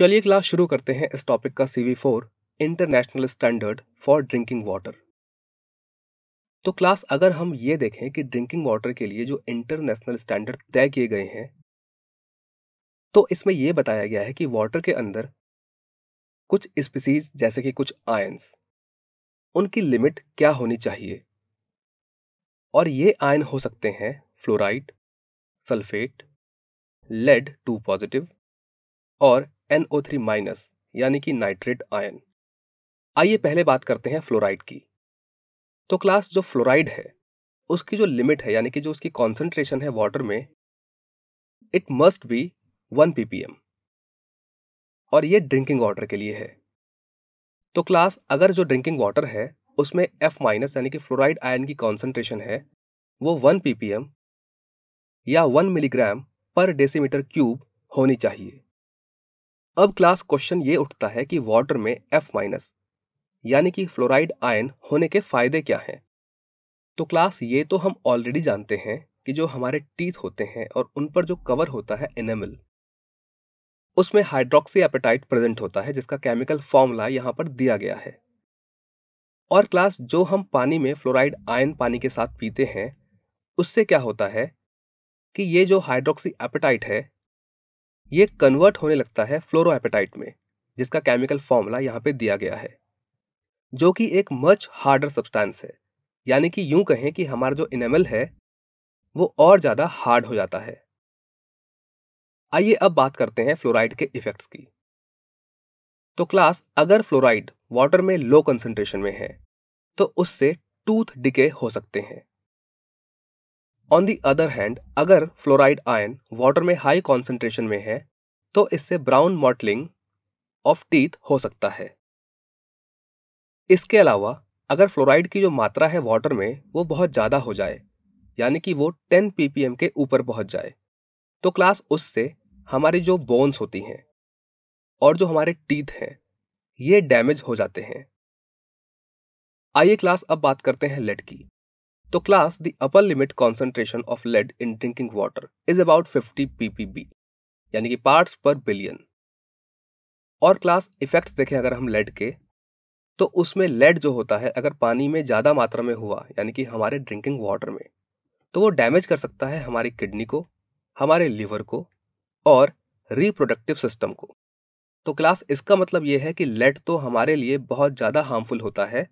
चलिए क्लास शुरू करते हैं इस टॉपिक का C V four international standard for drinking water तो क्लास अगर हम ये देखें कि ड्रिंकिंग वाटर के लिए जो इंटरनेशनल स्टैंडर्ड तय किए गए हैं तो इसमें यह बताया गया है कि वाटर के अंदर कुछ स्पीसीज जैसे कि कुछ आयंस उनकी लिमिट क्या होनी चाहिए और ये आयन हो सकते हैं fluoride sulphate lead two positive और NO3 थ्री माइनस यानी कि नाइट्रेट आयन आइए पहले बात करते हैं फ्लोराइड की तो क्लास जो फ्लोराइड है उसकी जो लिमिट है यानी कि जो उसकी कॉन्सेंट्रेशन है वाटर में it must be one P और ये ड्रिंकिंग वाटर के लिए है तो क्लास अगर जो ड्रिंकिंग वाटर है उसमें एफ माइनस यानी कि फ्लोराइड आयन की कॉन्सेंट्रेशन है वो पी एम या one milligram per decimetre cube होनी चाहिए अब क्लास क्वेश्चन ये उठता है कि वाटर में एफ माइनस यानी कि फ्लोराइड आयन होने के फायदे क्या हैं तो क्लास ये तो हम ऑलरेडी जानते हैं कि जो हमारे टीथ होते हैं और उन पर जो कवर होता है एनेमल उसमें हाइड्रोक्सी एपेटाइट प्रेजेंट होता है जिसका केमिकल फॉर्मूला यहाँ पर दिया गया है और क्लास जो हम पानी में फ्लोराइड आयन पानी के साथ पीते हैं उससे क्या होता है कि ये जो हाइड्रोक्सी एपेटाइट है ये कन्वर्ट होने लगता है फ्लोरोपेटाइट में जिसका केमिकल फॉर्मूला यहाँ पे दिया गया है जो कि एक मच हार्डर सब्सटेंस है यानी कि यूं कहें कि हमारा जो इनेमल है वो और ज़्यादा हार्ड हो जाता है आइए अब बात करते हैं फ्लोराइड के इफेक्ट्स की तो क्लास अगर फ्लोराइड वाटर में लो कंसेंट्रेशन में है तो उससे टूथ डिके हो सकते हैं ऑन दी अदर हैंड अगर फ्लोराइड आयन वाटर में हाई कॉन्सेंट्रेशन में है तो इससे ब्राउन मॉटलिंग ऑफ टीथ हो सकता है इसके अलावा अगर फ्लोराइड की जो मात्रा है वाटर में वो बहुत ज़्यादा हो जाए यानी कि वो 10 ppm के ऊपर पहुंच जाए तो क्लास उससे हमारी जो बोन्स होती हैं और जो हमारे टीथ हैं ये डैमेज हो जाते हैं आइए क्लास अब बात करते हैं लेट की तो class the upper limit concentration of lead in drinking water is about 50 PPB यानी कि पार्ट्स पर बिलियन और क्लास इफेक्ट्स देखें अगर हम लेड के तो उसमें लेड जो होता है अगर पानी में ज़्यादा मात्रा में हुआ यानी कि हमारे ड्रिंकिंग वाटर में तो वो डैमेज कर सकता है हमारी किडनी को हमारे लीवर को और रिप्रोडक्टिव सिस्टम को तो क्लास इसका मतलब ये है कि लेड तो हमारे लिए बहुत ज़्यादा हार्मफुल होता है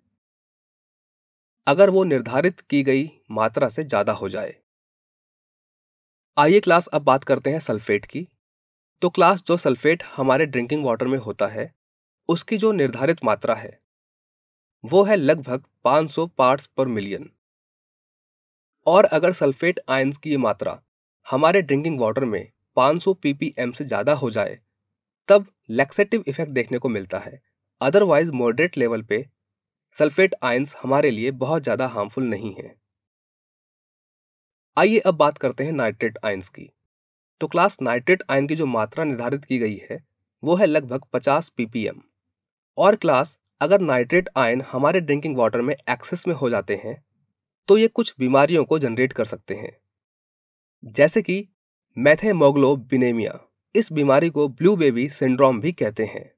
अगर वो निर्धारित की गई मात्रा से ज़्यादा हो जाए आइए क्लास अब बात करते हैं सल्फेट की तो क्लास जो सल्फेट हमारे ड्रिंकिंग वाटर में होता है उसकी जो निर्धारित मात्रा है वो है लगभग 500 पार्ट्स पर मिलियन और अगर सल्फेट आयंस की ये मात्रा हमारे ड्रिंकिंग वाटर में 500 ppm से ज़्यादा हो जाए तब लैक्सेटिव इफेक्ट देखने को मिलता है अदरवाइज मॉडरेट लेवल पे सल्फेट आयंस हमारे लिए बहुत ज़्यादा हार्मफुल नहीं है आइए अब बात करते हैं नाइट्रेट आयंस की तो क्लास नाइट्रेट आयन की जो मात्रा निर्धारित की गई है वो है लगभग 50 ppm और क्लास अगर नाइट्रेट आयन हमारे ड्रिंकिंग वाटर में एक्सेस में हो जाते हैं तो ये कुछ बीमारियों को जनरेट कर सकते हैं जैसे कि मैथेमोग्लोबिनेमिया इस बीमारी को ब्लू बेबी सिंड्रोम भी कहते हैं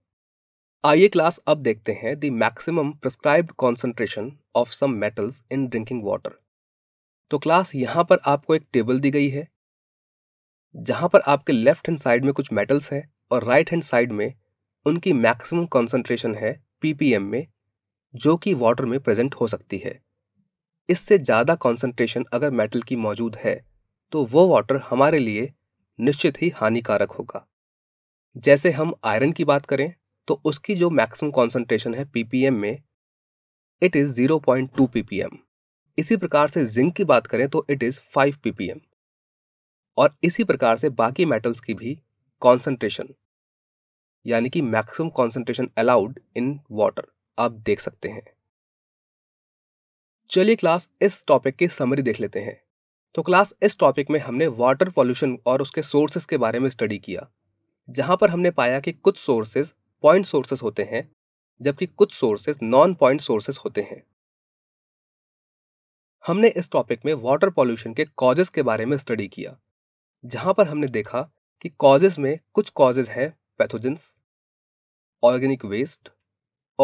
आइए क्लास अब देखते हैं the maximum prescribed concentration of some metals in drinking water तो क्लास यहाँ पर आपको एक टेबल दी गई है जहाँ पर आपके लेफ्ट हैंड साइड में कुछ मेटल्स हैं और राइट हैंड साइड में उनकी मैक्सिमम कॉन्सेंट्रेशन है पीपीएम में जो कि वाटर में प्रेजेंट हो सकती है इससे ज़्यादा कॉन्सेंट्रेशन अगर मेटल की मौजूद है तो वो वाटर हमारे लिए निश्चित ही हानिकारक होगा जैसे हम आयरन की बात करें तो उसकी जो मैक्सिमम कॉन्सेंट्रेशन है पीपीएम में it is zero point two PPM इसी प्रकार से जिंक की बात करें तो इट इज़ फाइव पीपीएम और इसी प्रकार से बाकी मेटल्स की भी कॉन्सेंट्रेशन यानी कि maximum concentration allowed in water आप देख सकते हैं चलिए क्लास इस टॉपिक की समरी देख लेते हैं तो क्लास इस टॉपिक में हमने वाटर पॉल्यूशन और उसके सोर्सेज के बारे में स्टडी किया जहां पर हमने पाया कि कुछ सोर्सेज पॉइंट सोर्सेस होते हैं जबकि कुछ सोर्सेज नॉन पॉइंट सोर्सेस होते हैं हमने इस टॉपिक में वाटर पॉल्यूशन के कॉजेस के बारे में स्टडी किया जहां पर हमने देखा कि कॉजेज में कुछ कॉजेज हैं पैथोजेंस ऑर्गेनिक वेस्ट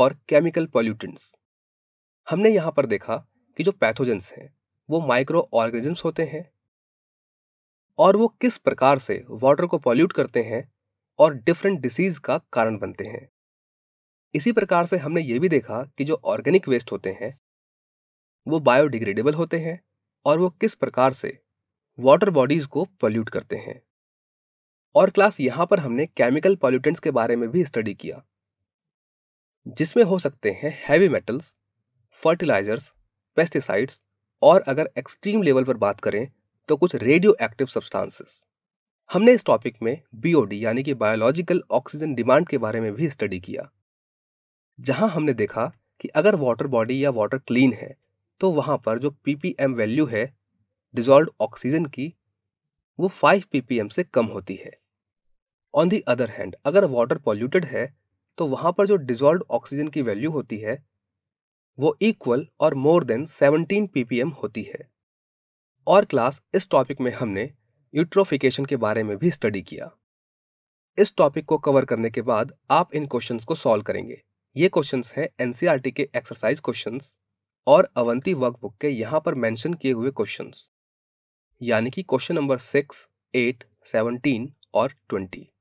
और केमिकल पॉल्यूटेंट्स हमने यहां पर देखा कि जो पैथोजेंस हैं वो माइक्रो ऑर्गेनिजम्स होते हैं और वो किस प्रकार से वाटर को पॉल्यूट करते हैं और डिफरेंट डिसीज का कारण बनते हैं इसी प्रकार से हमने ये भी देखा कि जो ऑर्गेनिक वेस्ट होते हैं वो बायोडिग्रेडेबल होते हैं और वो किस प्रकार से वाटर बॉडीज को पॉल्यूट करते हैं और क्लास यहाँ पर हमने केमिकल पॉल्यूटेंट्स के बारे में भी स्टडी किया जिसमें हो सकते हैं हैवी मेटल्स फर्टिलाइजर्स पेस्टिसाइड्स और अगर एक्सट्रीम लेवल पर बात करें तो कुछ रेडियो एक्टिव सब्सटांसेस हमने इस टॉपिक में बीओडी यानी कि बायोलॉजिकल ऑक्सीजन डिमांड के बारे में भी स्टडी किया जहां हमने देखा कि अगर वाटर बॉडी या वाटर क्लीन है तो वहां पर जो पीपीएम वैल्यू है डिजॉल्व ऑक्सीजन की वो 5 पीपीएम से कम होती है ऑन दी अदर हैंड अगर वाटर पॉल्यूटेड है तो वहां पर जो डिजॉल्व ऑक्सीजन की वैल्यू होती है वो इक्वल और मोर देन 17 पीपीएम होती है और क्लास इस टॉपिक में हमने यूट्रोफिकेशन के बारे में भी स्टडी किया इस टॉपिक को कवर करने के बाद आप इन क्वेश्चंस को सॉल्व करेंगे ये क्वेश्चंस हैं एनसीईआरटी e के एक्सरसाइज क्वेश्चंस और अवंती वर्कबुक के यहाँ पर मेंशन किए हुए क्वेश्चंस यानी कि question number six eight seventeen और ट्वेंटी